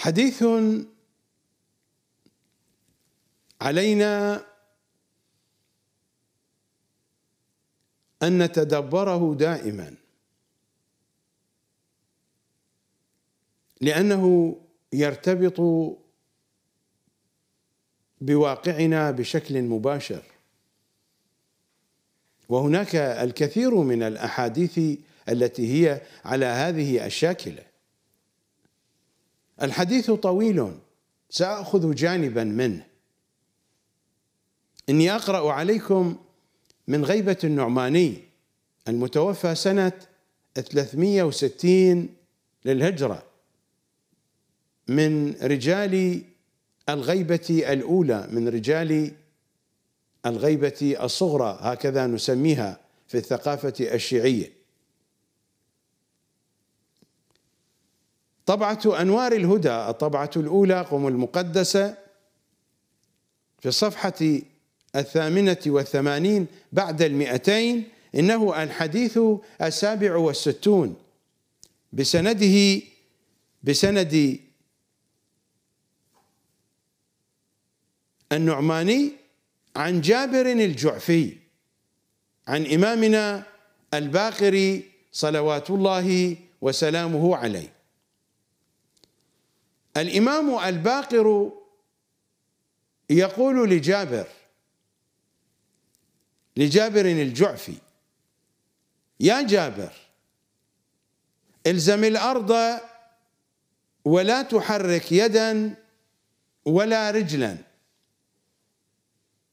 حديث علينا ان نتدبره دائما لانه يرتبط بواقعنا بشكل مباشر وهناك الكثير من الاحاديث التي هي على هذه الشاكله الحديث طويل ساخذ جانبا منه اني اقرا عليكم من غيبه النعماني المتوفى سنه 360 للهجره من رجال الغيبه الاولى من رجال الغيبه الصغرى هكذا نسميها في الثقافه الشيعيه طبعة أنوار الهدى الطبعة الأولى قم المقدسة في الصفحة الثامنة والثمانين بعد المئتين إنه الحديث السابع والستون بسنده بسند النعماني عن جابر الجعفي عن إمامنا الباقر صلوات الله وسلامه عليه الإمام الباقر يقول لجابر لجابر الجعفي يا جابر الزم الأرض ولا تحرك يدا ولا رجلا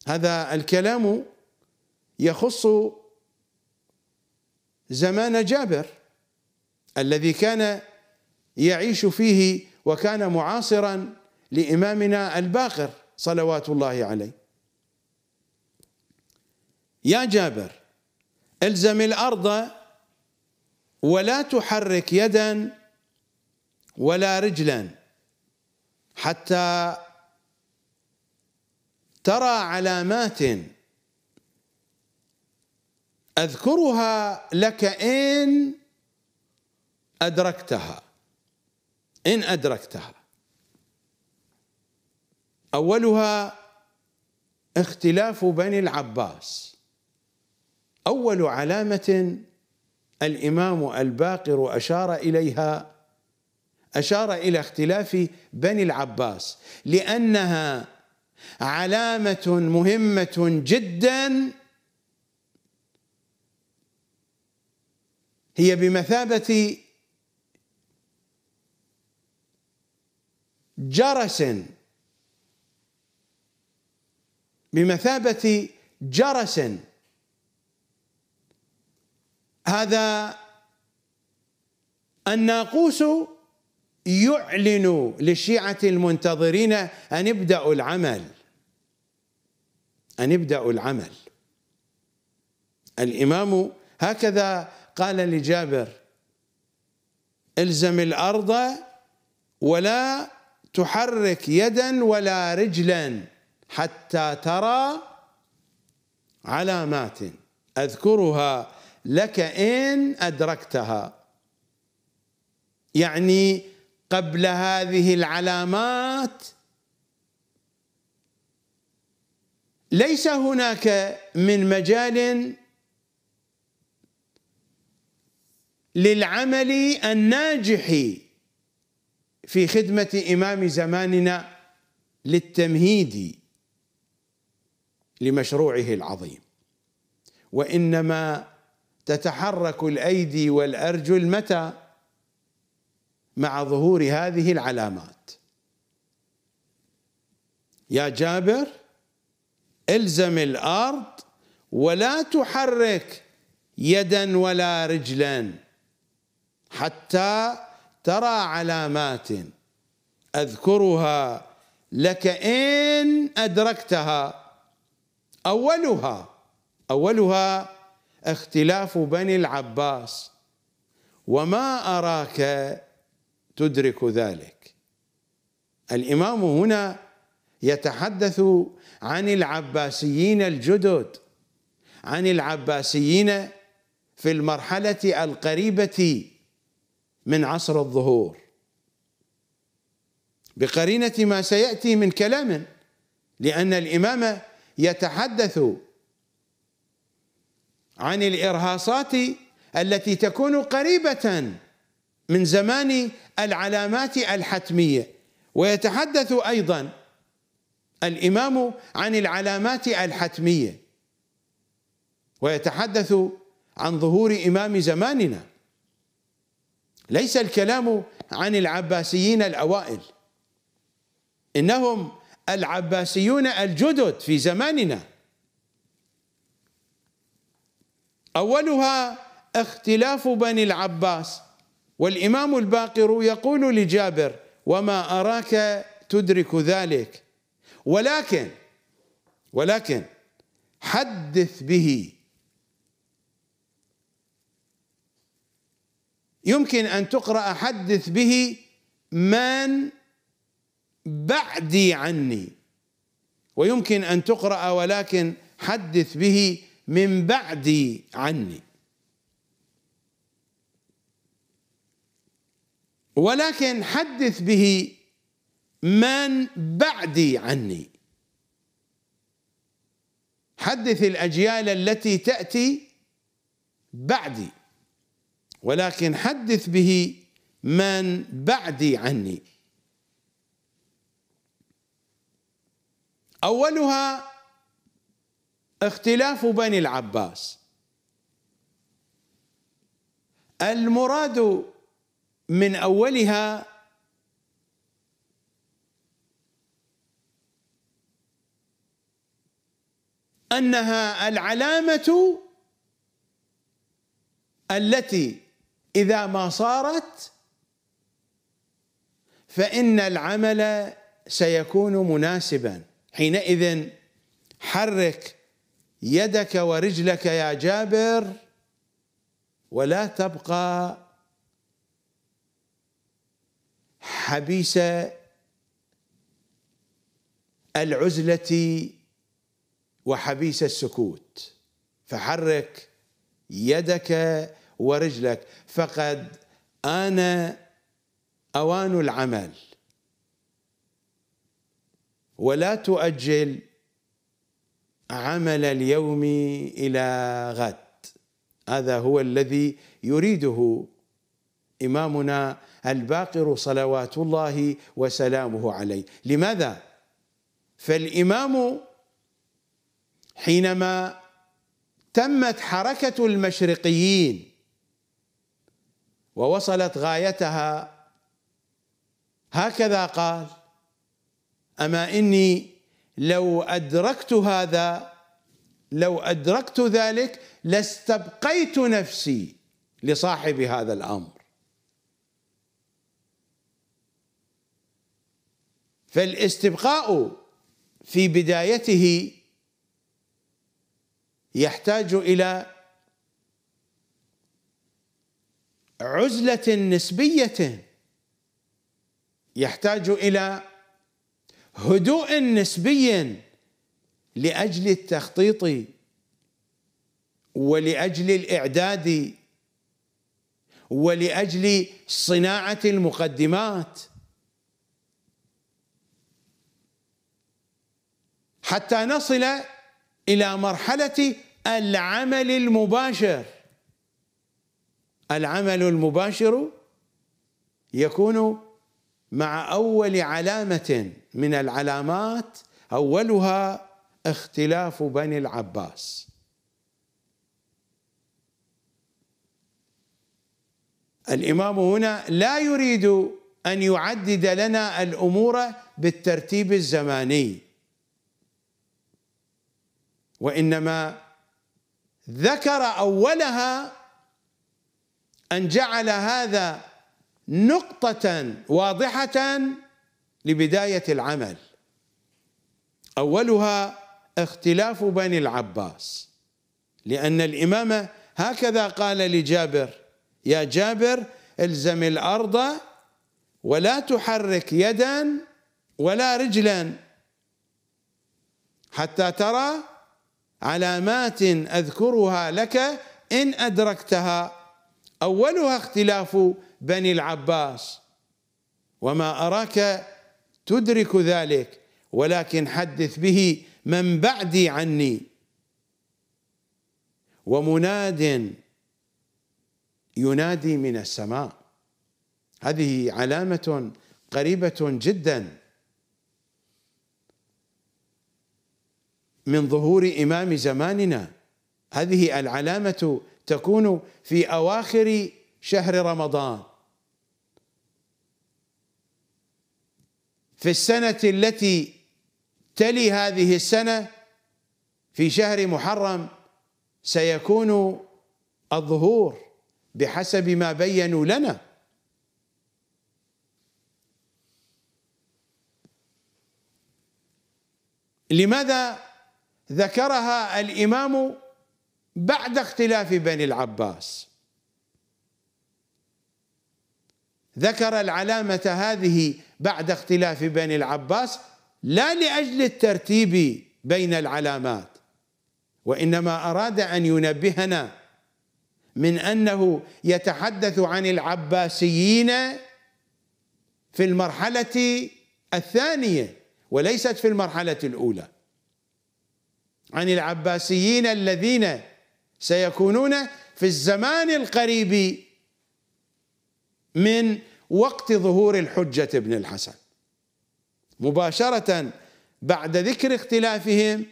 هذا الكلام يخص زمان جابر الذي كان يعيش فيه وكان معاصرا لإمامنا الباقر صلوات الله عليه يا جابر الزم الأرض ولا تحرك يدا ولا رجلا حتى ترى علامات اذكرها لك ان ادركتها إن أدركتها أولها اختلاف بني العباس أول علامة الإمام الباقر أشار إليها أشار إلى اختلاف بني العباس لأنها علامة مهمة جدا هي بمثابة جرس بمثابة جرس هذا الناقوس يعلن للشيعة المنتظرين أن ابدأوا العمل أن ابدأوا العمل الإمام هكذا قال لجابر الزم الأرض ولا تحرك يدا ولا رجلا حتى ترى علامات اذكرها لك ان ادركتها يعني قبل هذه العلامات ليس هناك من مجال للعمل الناجح في خدمة إمام زماننا للتمهيد لمشروعه العظيم وإنما تتحرك الأيدي والأرجل متى مع ظهور هذه العلامات يا جابر الزم الأرض ولا تحرك يدا ولا رجلا حتى ترى علامات اذكرها لك ان ادركتها اولها اولها اختلاف بني العباس وما اراك تدرك ذلك الامام هنا يتحدث عن العباسيين الجدد عن العباسيين في المرحله القريبه من عصر الظهور بقرينة ما سيأتي من كلام لأن الإمام يتحدث عن الإرهاصات التي تكون قريبة من زمان العلامات الحتمية ويتحدث أيضا الإمام عن العلامات الحتمية ويتحدث عن ظهور إمام زماننا ليس الكلام عن العباسيين الأوائل إنهم العباسيون الجدد في زماننا أولها اختلاف بني العباس والإمام الباقر يقول لجابر وما أراك تدرك ذلك ولكن ولكن حدث به يمكن أن تقرأ حدث به من بعدي عني ويمكن أن تقرأ ولكن حدث به من بعدي عني ولكن حدث به من بعدي عني حدث الأجيال التي تأتي بعدي ولكن حدث به من بعدي عني اولها اختلاف بني العباس المراد من اولها انها العلامه التي اذا ما صارت فان العمل سيكون مناسبا حينئذ حرك يدك ورجلك يا جابر ولا تبقى حبيس العزله وحبيس السكوت فحرك يدك ورجلك فقد آن أوان العمل ولا تؤجل عمل اليوم إلى غد هذا هو الذي يريده إمامنا الباقر صلوات الله وسلامه عليه لماذا؟ فالإمام حينما تمت حركة المشرقيين ووصلت غايتها هكذا قال اما اني لو ادركت هذا لو ادركت ذلك لاستبقيت نفسي لصاحب هذا الامر فالاستبقاء في بدايته يحتاج الى عزله نسبيه يحتاج الى هدوء نسبي لاجل التخطيط ولاجل الاعداد ولاجل صناعه المقدمات حتى نصل الى مرحله العمل المباشر العمل المباشر يكون مع اول علامه من العلامات اولها اختلاف بني العباس الامام هنا لا يريد ان يعدد لنا الامور بالترتيب الزماني وانما ذكر اولها أن جعل هذا نقطة واضحة لبداية العمل أولها اختلاف بني العباس لأن الإمام هكذا قال لجابر يا جابر الزم الأرض ولا تحرك يدا ولا رجلا حتى ترى علامات أذكرها لك إن أدركتها اولها اختلاف بني العباس وما اراك تدرك ذلك ولكن حدث به من بعدي عني ومناد ينادي من السماء هذه علامه قريبه جدا من ظهور امام زماننا هذه العلامه تكون في اواخر شهر رمضان في السنه التي تلي هذه السنه في شهر محرم سيكون الظهور بحسب ما بينوا لنا لماذا ذكرها الامام بعد اختلاف بني العباس ذكر العلامة هذه بعد اختلاف بني العباس لا لأجل الترتيب بين العلامات وإنما أراد أن ينبهنا من أنه يتحدث عن العباسيين في المرحلة الثانية وليست في المرحلة الأولى عن العباسيين الذين سيكونون في الزمان القريب من وقت ظهور الحجة ابن الحسن مباشرة بعد ذكر اختلافهم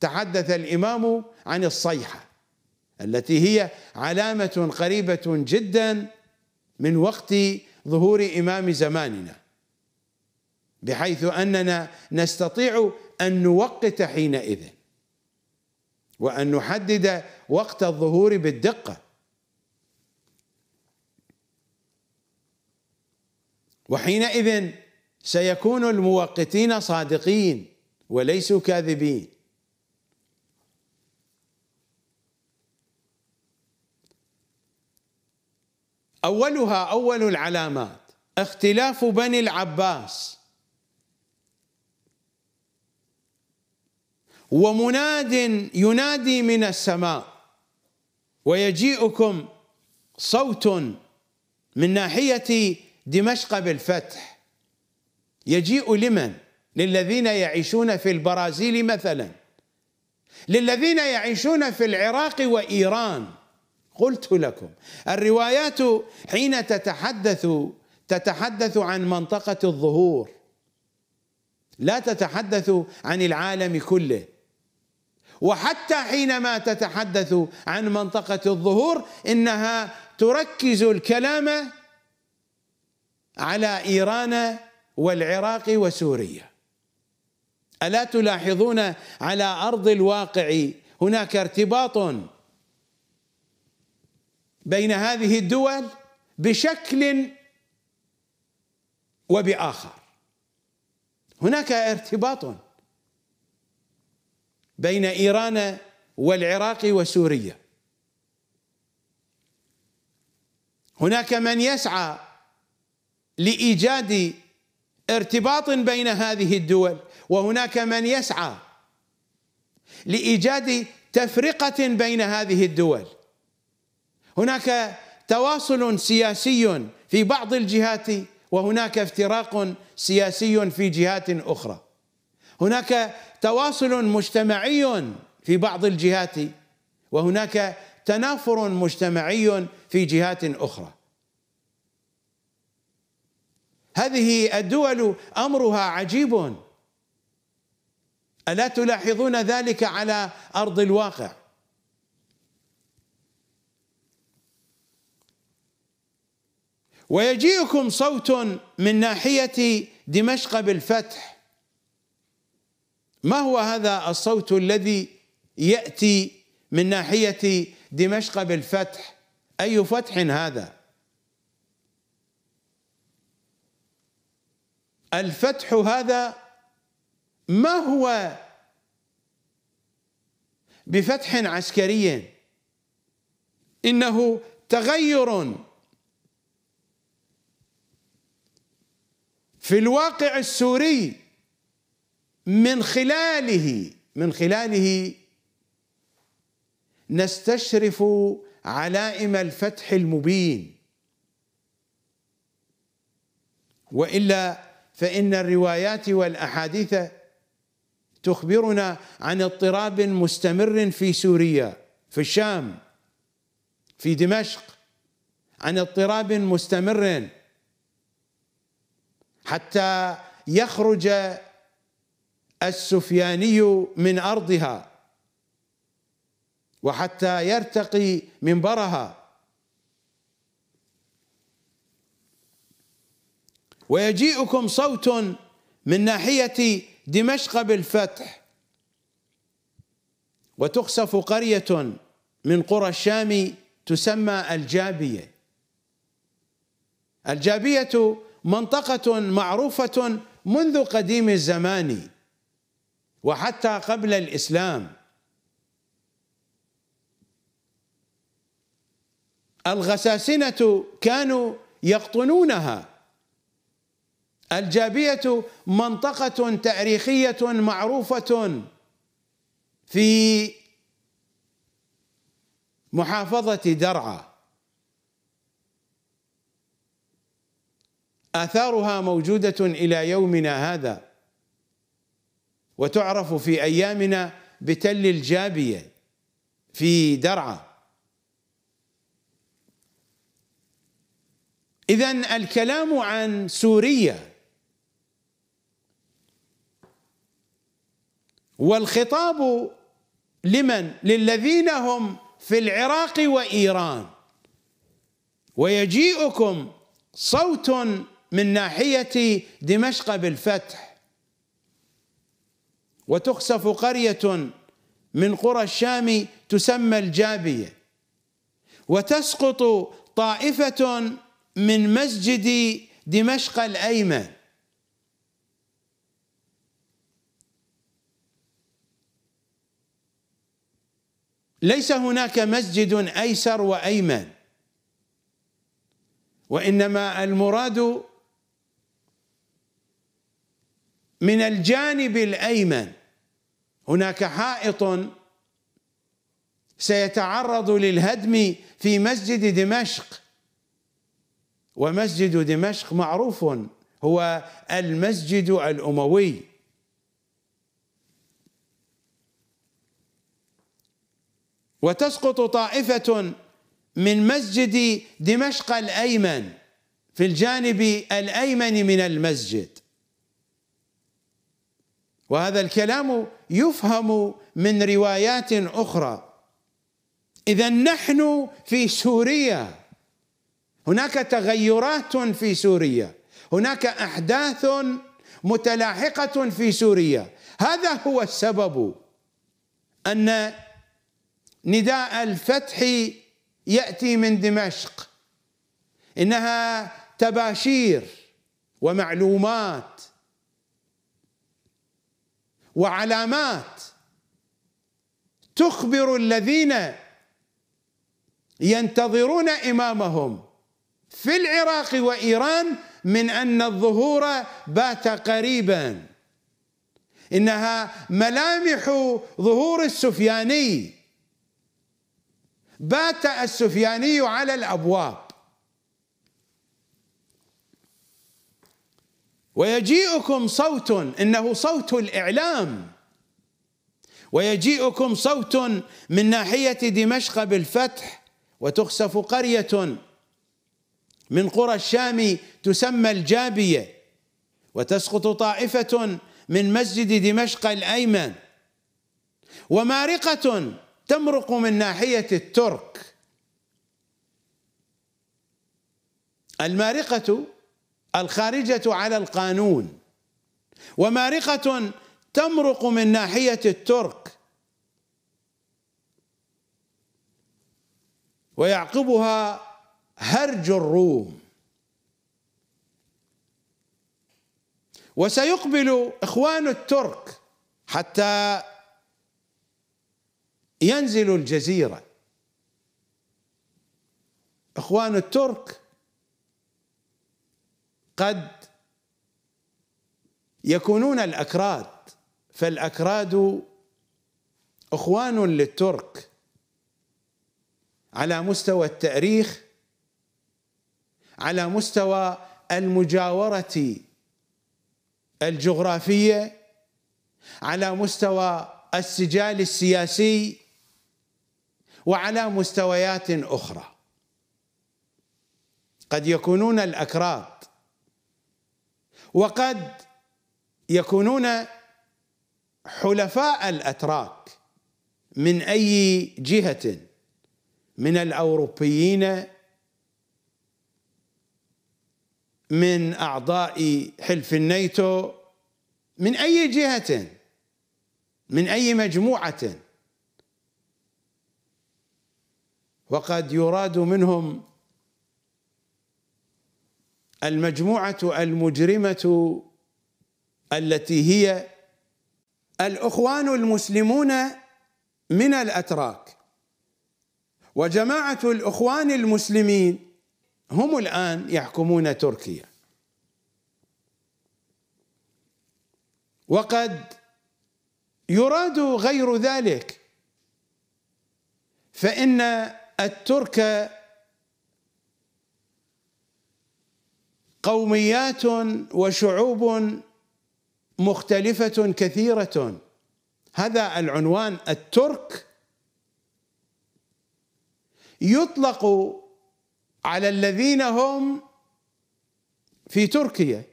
تحدث الإمام عن الصيحة التي هي علامة قريبة جدا من وقت ظهور إمام زماننا بحيث أننا نستطيع أن نوقت حينئذ وأن نحدد وقت الظهور بالدقة وحينئذ سيكون الموقتين صادقين وليسوا كاذبين اولها اول العلامات اختلاف بني العباس ومناد ينادي من السماء ويجيئكم صوت من ناحية دمشق بالفتح يجيء لمن؟ للذين يعيشون في البرازيل مثلا للذين يعيشون في العراق وإيران قلت لكم الروايات حين تتحدث تتحدث عن منطقة الظهور لا تتحدث عن العالم كله وحتى حينما تتحدث عن منطقة الظهور إنها تركز الكلام على إيران والعراق وسوريا ألا تلاحظون على أرض الواقع هناك ارتباط بين هذه الدول بشكل وبآخر هناك ارتباط بين إيران والعراق وسوريا هناك من يسعى لإيجاد ارتباط بين هذه الدول وهناك من يسعى لإيجاد تفرقة بين هذه الدول هناك تواصل سياسي في بعض الجهات وهناك افتراق سياسي في جهات أخرى هناك تواصل مجتمعي في بعض الجهات وهناك تنافر مجتمعي في جهات اخرى هذه الدول امرها عجيب الا تلاحظون ذلك على ارض الواقع ويجيئكم صوت من ناحيه دمشق بالفتح ما هو هذا الصوت الذي ياتي من ناحيه دمشق بالفتح اي فتح هذا الفتح هذا ما هو بفتح عسكري انه تغير في الواقع السوري من خلاله من خلاله نستشرف علائم الفتح المبين والا فان الروايات والاحاديث تخبرنا عن اضطراب مستمر في سوريا في الشام في دمشق عن اضطراب مستمر حتى يخرج السفياني من ارضها وحتى يرتقي منبرها ويجيئكم صوت من ناحيه دمشق بالفتح وتخسف قريه من قرى الشام تسمى الجابيه الجابيه منطقه معروفه منذ قديم الزمان وحتى قبل الاسلام الغساسنه كانوا يقطنونها الجابيه منطقه تاريخيه معروفه في محافظه درعا اثارها موجوده الى يومنا هذا وتعرف في ايامنا بتل الجابيه في درعا اذا الكلام عن سوريا والخطاب لمن للذين هم في العراق وايران ويجيئكم صوت من ناحيه دمشق بالفتح وتخسف قرية من قرى الشام تسمى الجابية وتسقط طائفة من مسجد دمشق الأيمن ليس هناك مسجد أيسر وأيمن وإنما المراد من الجانب الأيمن هناك حائط سيتعرض للهدم في مسجد دمشق ومسجد دمشق معروف هو المسجد الاموي وتسقط طائفه من مسجد دمشق الايمن في الجانب الايمن من المسجد وهذا الكلام يفهم من روايات اخرى اذا نحن في سوريا هناك تغيرات في سوريا هناك احداث متلاحقه في سوريا هذا هو السبب ان نداء الفتح ياتي من دمشق انها تباشير ومعلومات وعلامات تخبر الذين ينتظرون امامهم في العراق وايران من ان الظهور بات قريبا انها ملامح ظهور السفياني بات السفياني على الابواب ويجيئكم صوت انه صوت الاعلام ويجيئكم صوت من ناحيه دمشق بالفتح وتخسف قريه من قرى الشام تسمى الجابيه وتسقط طائفه من مسجد دمشق الايمن ومارقه تمرق من ناحيه الترك المارقه الخارجة على القانون ومارقة تمرق من ناحية الترك ويعقبها هرج الروم وسيقبل إخوان الترك حتى ينزلوا الجزيرة إخوان الترك قد يكونون الاكراد فالاكراد اخوان للترك على مستوى التاريخ على مستوى المجاوره الجغرافيه على مستوى السجال السياسي وعلى مستويات اخرى قد يكونون الاكراد وقد يكونون حلفاء الاتراك من اي جهه من الاوروبيين من اعضاء حلف الناتو من اي جهه من اي مجموعه وقد يراد منهم المجموعه المجرمه التي هي الاخوان المسلمون من الاتراك وجماعه الاخوان المسلمين هم الان يحكمون تركيا وقد يراد غير ذلك فان الترك قوميات وشعوب مختلفة كثيرة هذا العنوان الترك يطلق على الذين هم في تركيا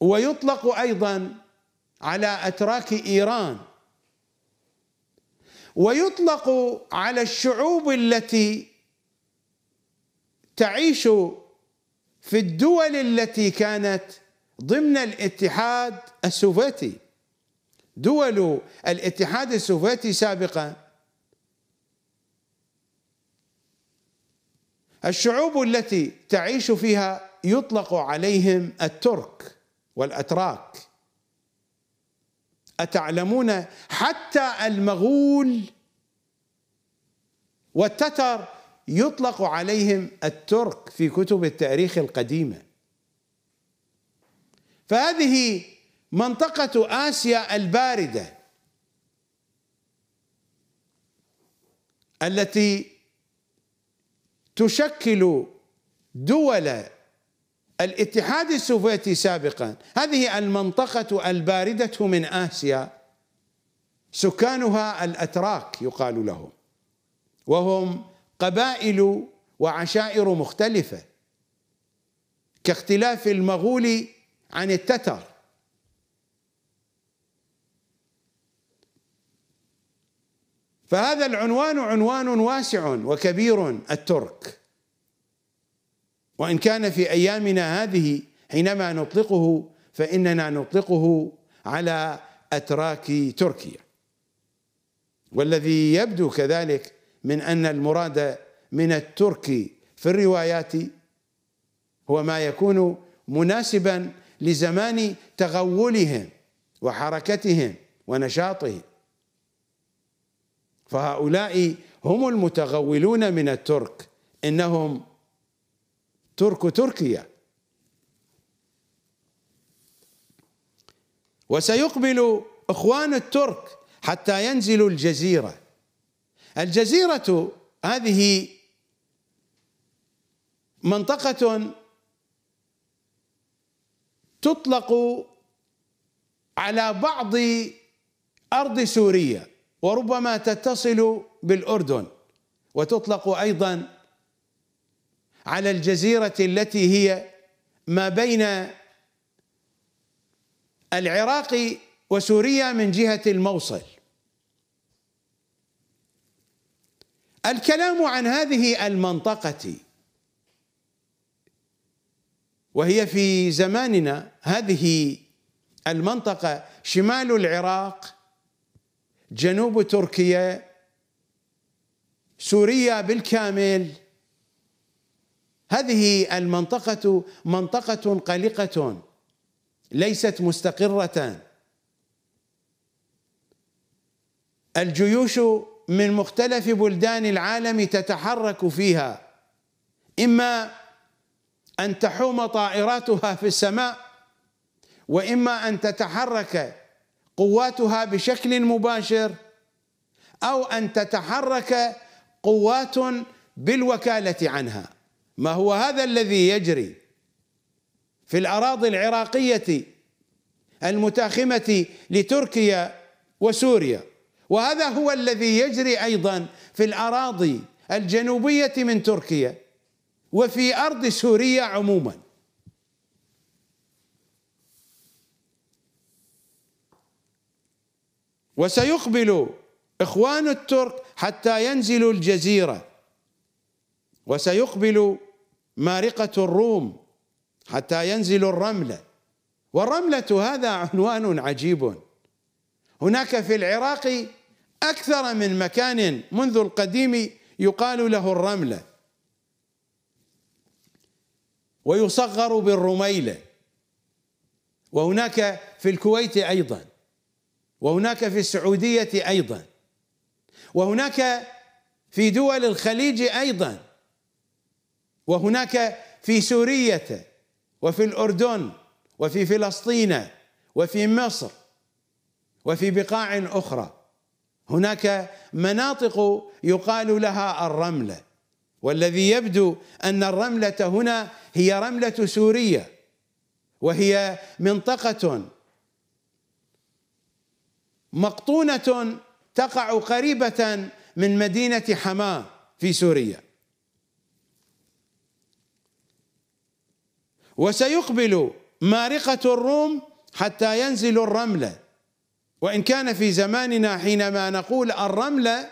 ويطلق ايضا على اتراك ايران ويطلق على الشعوب التي تعيش في الدول التي كانت ضمن الاتحاد السوفيتي دول الاتحاد السوفيتي سابقا الشعوب التي تعيش فيها يطلق عليهم الترك والاتراك اتعلمون حتى المغول والتتر يطلق عليهم الترك في كتب التاريخ القديمه فهذه منطقه اسيا البارده التي تشكل دول الاتحاد السوفيتي سابقا هذه المنطقه البارده من اسيا سكانها الاتراك يقال لهم وهم قبائل وعشائر مختلفة كاختلاف المغول عن التتر فهذا العنوان عنوان واسع وكبير الترك وإن كان في أيامنا هذه حينما نطلقه فإننا نطلقه على أتراك تركيا والذي يبدو كذلك من أن المراد من التركي في الروايات هو ما يكون مناسبا لزمان تغولهم وحركتهم ونشاطهم فهؤلاء هم المتغولون من الترك انهم ترك تركيا وسيقبل اخوان الترك حتى ينزلوا الجزيره الجزيرة هذه منطقة تطلق على بعض أرض سوريا وربما تتصل بالأردن وتطلق أيضا على الجزيرة التي هي ما بين العراق وسوريا من جهة الموصل الكلام عن هذه المنطقة وهي في زماننا هذه المنطقة شمال العراق جنوب تركيا سوريا بالكامل هذه المنطقة منطقة قلقة ليست مستقرة الجيوش من مختلف بلدان العالم تتحرك فيها إما أن تحوم طائراتها في السماء وإما أن تتحرك قواتها بشكل مباشر أو أن تتحرك قوات بالوكالة عنها ما هو هذا الذي يجري في الأراضي العراقية المتاخمة لتركيا وسوريا وهذا هو الذي يجري ايضا في الاراضي الجنوبيه من تركيا وفي ارض سوريا عموما وسيقبل اخوان الترك حتى ينزلوا الجزيره وسيقبل مارقه الروم حتى ينزلوا الرمله والرمله هذا عنوان عجيب هناك في العراق أكثر من مكان منذ القديم يقال له الرملة ويصغر بالرميلة وهناك في الكويت أيضا وهناك في السعودية أيضا وهناك في دول الخليج أيضا وهناك في سورية وفي الأردن وفي فلسطين وفي مصر وفي بقاع اخرى هناك مناطق يقال لها الرمله والذي يبدو ان الرمله هنا هي رمله سوريه وهي منطقه مقطونه تقع قريبه من مدينه حماه في سوريا وسيقبل مارقه الروم حتى ينزل الرمله وإن كان في زماننا حينما نقول الرملة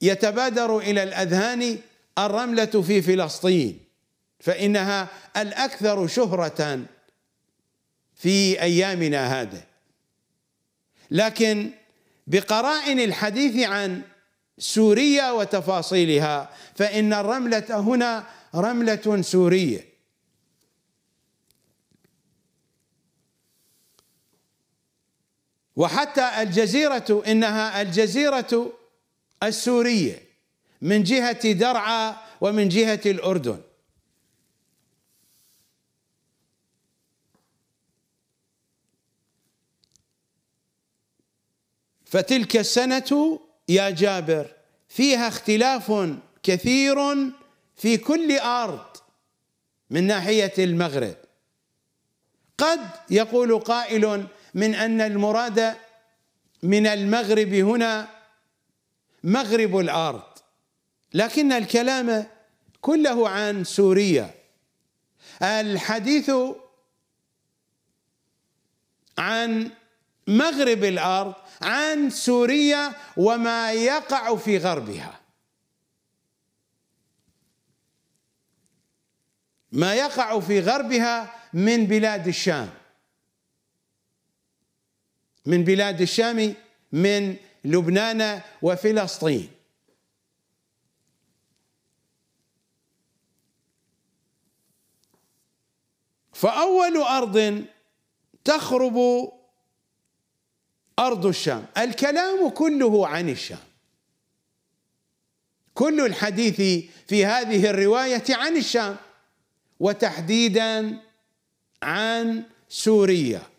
يتبادر إلى الأذهان الرملة في فلسطين فإنها الأكثر شهرة في أيامنا هذه لكن بقرائن الحديث عن سوريا وتفاصيلها فإن الرملة هنا رملة سورية وحتى الجزيرة إنها الجزيرة السورية من جهة درعا ومن جهة الأردن فتلك السنة يا جابر فيها اختلاف كثير في كل أرض من ناحية المغرب قد يقول قائل من أن المراد من المغرب هنا مغرب الأرض لكن الكلام كله عن سوريا الحديث عن مغرب الارض عن سوريا وما يقع في غربها ما يقع في غربها من بلاد الشام من بلاد الشام من لبنان وفلسطين فأول أرض تخرب أرض الشام الكلام كله عن الشام كل الحديث في هذه الرواية عن الشام وتحديدا عن سوريا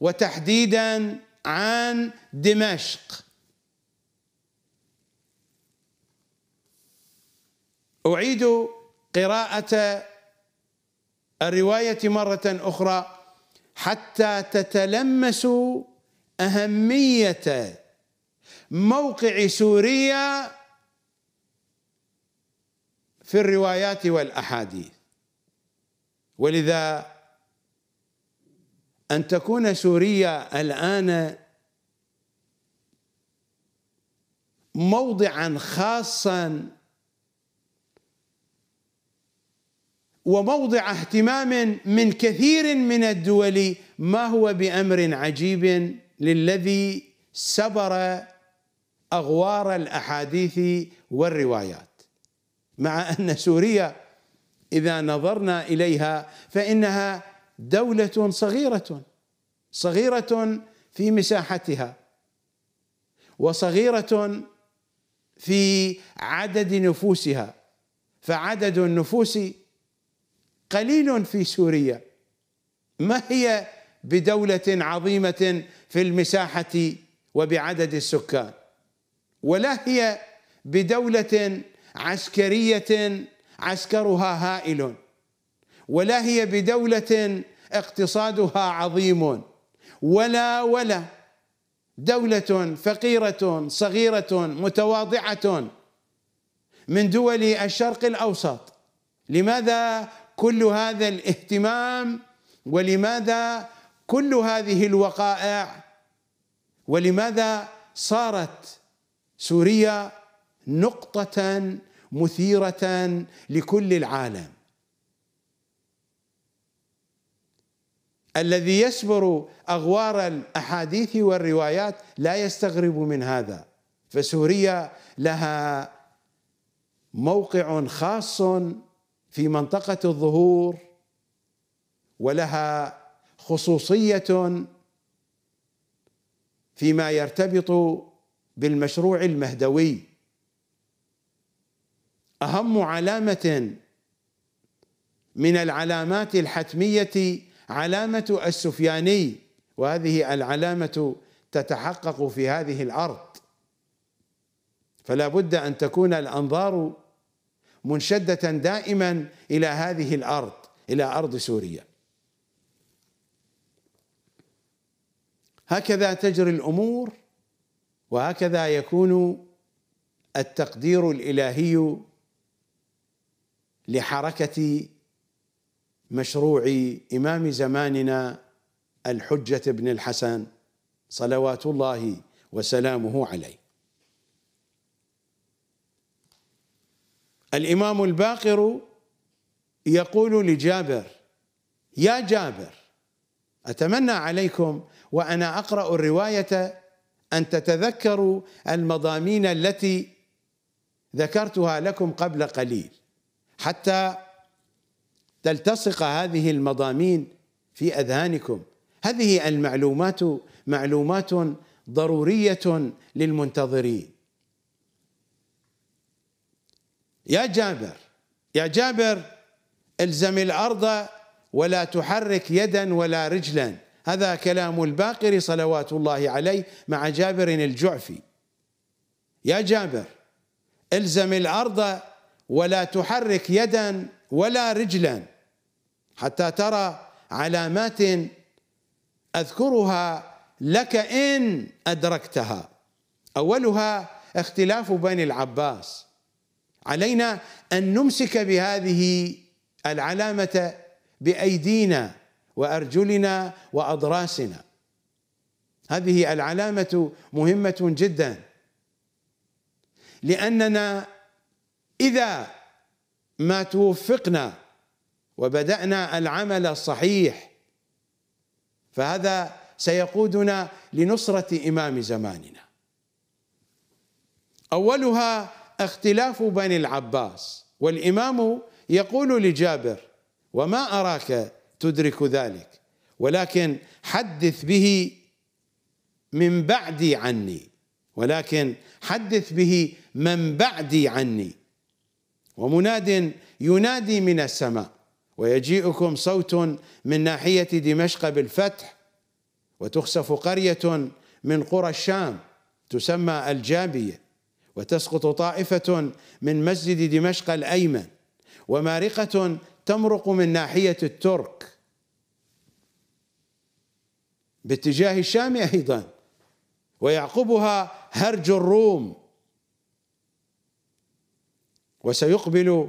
وتحديدا عن دمشق اعيد قراءه الروايه مره اخرى حتى تتلمسوا اهميه موقع سوريا في الروايات والاحاديث ولذا أن تكون سوريا الآن موضعا خاصا وموضع اهتمام من كثير من الدول ما هو بأمر عجيب للذي سبر أغوار الأحاديث والروايات مع أن سوريا إذا نظرنا إليها فإنها دولة صغيرة صغيرة في مساحتها وصغيرة في عدد نفوسها فعدد النفوس قليل في سوريا ما هي بدولة عظيمة في المساحة وبعدد السكان ولا هي بدولة عسكرية عسكرها هائل ولا هي بدولة اقتصادها عظيم ولا ولا دولة فقيرة صغيرة متواضعة من دول الشرق الأوسط لماذا كل هذا الاهتمام ولماذا كل هذه الوقائع ولماذا صارت سوريا نقطة مثيرة لكل العالم الذي يسبر اغوار الاحاديث والروايات لا يستغرب من هذا فسوريا لها موقع خاص في منطقه الظهور ولها خصوصيه فيما يرتبط بالمشروع المهدوي اهم علامه من العلامات الحتميه علامة السفياني وهذه العلامة تتحقق في هذه الأرض فلا بد أن تكون الأنظار منشدة دائما إلى هذه الأرض إلى أرض سوريا هكذا تجري الأمور وهكذا يكون التقدير الإلهي لحركة مشروع إمام زماننا الحجة بن الحسن صلوات الله وسلامه عليه الإمام الباقر يقول لجابر يا جابر أتمنى عليكم وأنا أقرأ الرواية أن تتذكروا المضامين التي ذكرتها لكم قبل قليل حتى تلتصق هذه المضامين في اذهانكم هذه المعلومات معلومات ضروريه للمنتظرين يا جابر يا جابر الزم الارض ولا تحرك يدا ولا رجلا هذا كلام الباقر صلوات الله عليه مع جابر الجعفي يا جابر الزم الارض ولا تحرك يدا ولا رجلا حتى ترى علامات اذكرها لك ان ادركتها اولها اختلاف بني العباس علينا ان نمسك بهذه العلامه بايدينا وارجلنا واضراسنا هذه العلامه مهمه جدا لاننا اذا ما توفقنا وبدأنا العمل الصحيح فهذا سيقودنا لنصرة إمام زماننا أولها اختلاف بني العباس والإمام يقول لجابر وما أراك تدرك ذلك ولكن حدث به من بعدي عني ولكن حدث به من بعدي عني ومناد ينادي من السماء ويجيئكم صوت من ناحية دمشق بالفتح وتخسف قرية من قرى الشام تسمى الجابية وتسقط طائفة من مسجد دمشق الأيمن ومارقة تمرق من ناحية الترك باتجاه الشام أيضا ويعقبها هرج الروم وسيقبل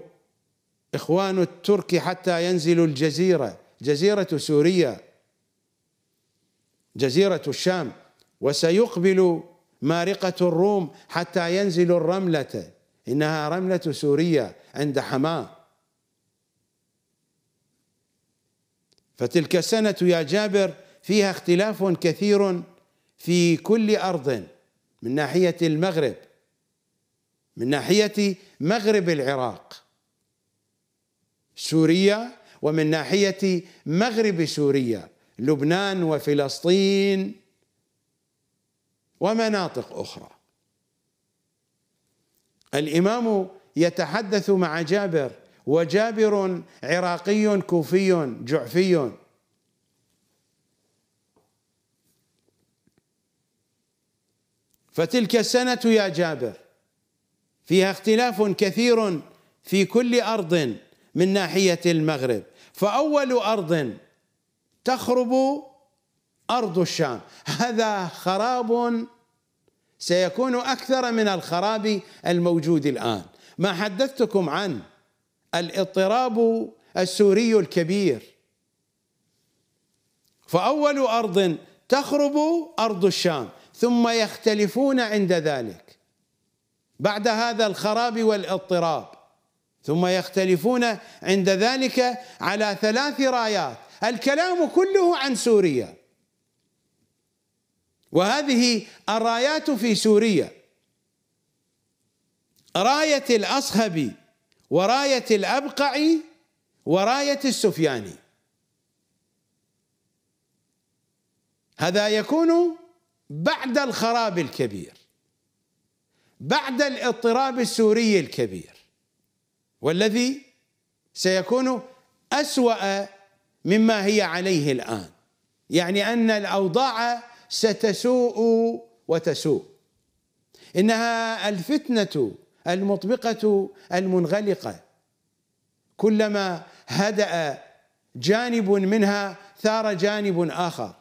إخوان الترك حتى ينزلوا الجزيرة جزيرة سوريا جزيرة الشام وسيقبل مارقة الروم حتى ينزلوا الرملة إنها رملة سوريا عند حماه فتلك السنة يا جابر فيها اختلاف كثير في كل أرض من ناحية المغرب من ناحية مغرب العراق سوريا ومن ناحية مغرب سوريا لبنان وفلسطين ومناطق أخرى الإمام يتحدث مع جابر وجابر عراقي كوفي جعفي فتلك السنة يا جابر فيها اختلاف كثير في كل أرض من ناحية المغرب فأول أرض تخرب أرض الشام هذا خراب سيكون أكثر من الخراب الموجود الآن ما حدثتكم عن الاضطراب السوري الكبير فأول أرض تخرب أرض الشام ثم يختلفون عند ذلك بعد هذا الخراب والاضطراب ثم يختلفون عند ذلك على ثلاث رايات الكلام كله عن سوريا وهذه الرايات في سوريا راية الأصهبي وراية الأبقعي وراية السفياني هذا يكون بعد الخراب الكبير بعد الاضطراب السوري الكبير والذي سيكون أسوأ مما هي عليه الآن يعني أن الأوضاع ستسوء وتسوء إنها الفتنة المطبقة المنغلقة كلما هدأ جانب منها ثار جانب آخر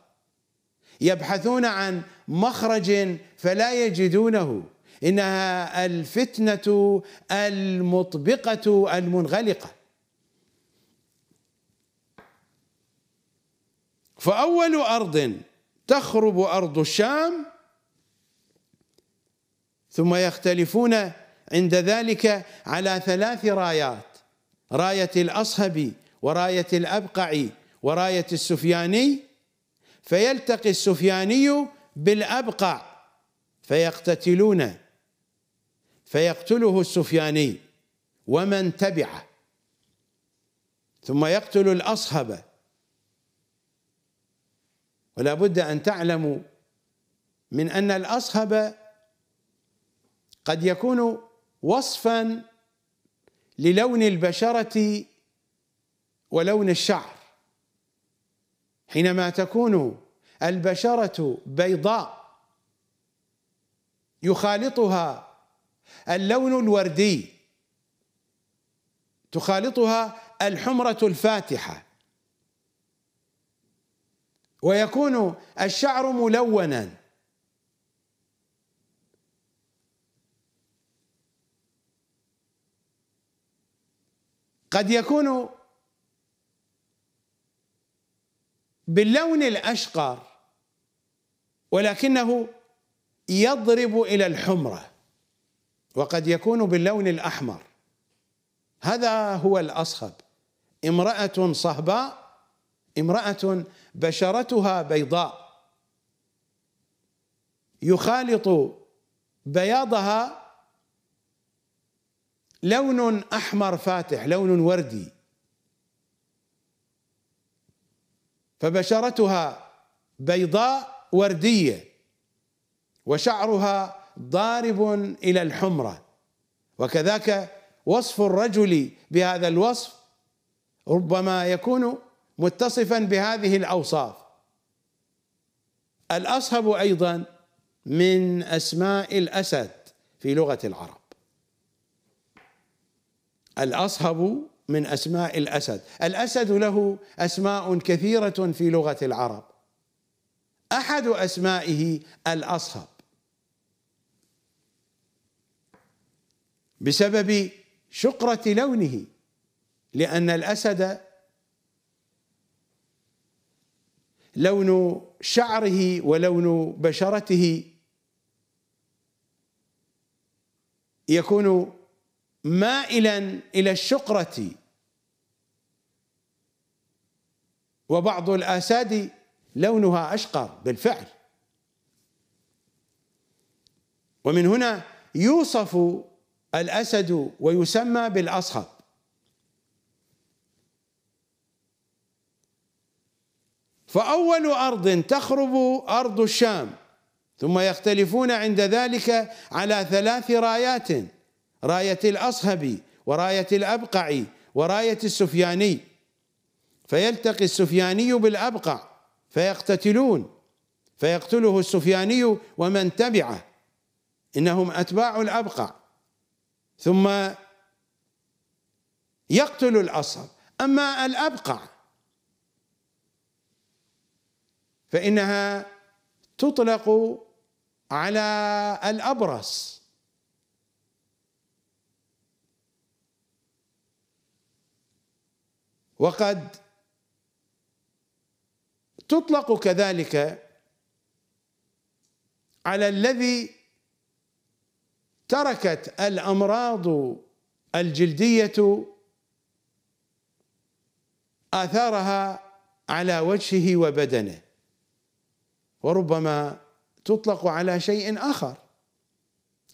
يبحثون عن مخرج فلا يجدونه انها الفتنه المطبقه المنغلقه فاول ارض تخرب ارض الشام ثم يختلفون عند ذلك على ثلاث رايات رايه الاصهبي ورايه الابقعي ورايه السفياني فيلتقي السفياني بالابقع فيقتتلون فيقتله السفياني ومن تبعه ثم يقتل الأصهب ولا بد أن تعلموا من أن الأصهب قد يكون وصفا للون البشرة ولون الشعر حينما تكون البشرة بيضاء يخالطها اللون الوردي تخالطها الحمرة الفاتحة ويكون الشعر ملونا قد يكون باللون الأشقر ولكنه يضرب إلى الحمره وقد يكون باللون الأحمر هذا هو الأصخب امرأة صهباء امرأة بشرتها بيضاء يخالط بياضها لون احمر فاتح لون وردي فبشرتها بيضاء ورديه وشعرها ضارب الى الحمره وكذاك وصف الرجل بهذا الوصف ربما يكون متصفا بهذه الاوصاف الاصهب ايضا من اسماء الاسد في لغه العرب الاصهب من اسماء الاسد الاسد له اسماء كثيره في لغه العرب احد اسمائه الاصهب بسبب شقرة لونه لأن الأسد لون شعره ولون بشرته يكون مائلا إلى الشقرة وبعض الآساد لونها أشقر بالفعل ومن هنا يوصف الأسد ويسمى بالأصهب فأول أرض تخرب أرض الشام ثم يختلفون عند ذلك على ثلاث رايات راية الأصهب وراية الأبقع وراية السفياني فيلتقي السفياني بالأبقع فيقتتلون فيقتله السفياني ومن تبعه إنهم أتباع الأبقع ثم يقتل الأصل اما الابقع فانها تطلق على الابرص وقد تطلق كذلك على الذي تركت الامراض الجلديه اثارها على وجهه وبدنه وربما تطلق على شيء اخر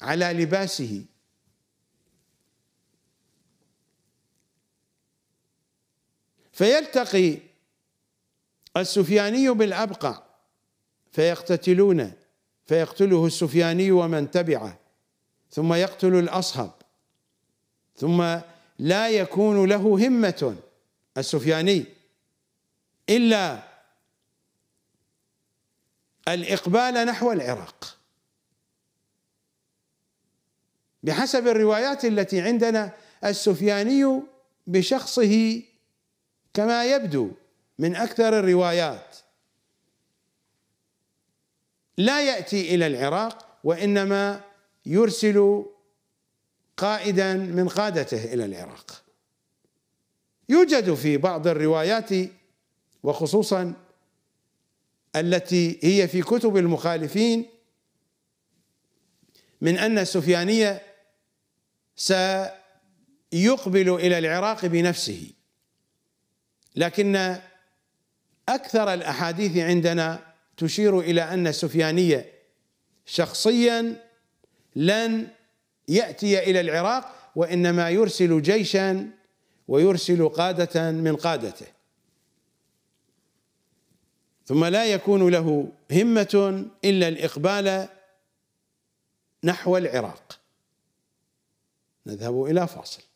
على لباسه فيلتقي السفياني بالابقع فيقتتلونه فيقتله السفياني ومن تبعه ثم يقتل الأصهب ثم لا يكون له همة السفياني إلا الإقبال نحو العراق بحسب الروايات التي عندنا السفياني بشخصه كما يبدو من أكثر الروايات لا يأتي إلى العراق وإنما يرسل قائدا من قادته الى العراق يوجد في بعض الروايات وخصوصا التي هي في كتب المخالفين من ان السفيانيه سيقبل الى العراق بنفسه لكن اكثر الاحاديث عندنا تشير الى ان السفيانيه شخصيا لن ياتي الى العراق وانما يرسل جيشا ويرسل قاده من قادته ثم لا يكون له همه الا الاقبال نحو العراق نذهب الى فاصل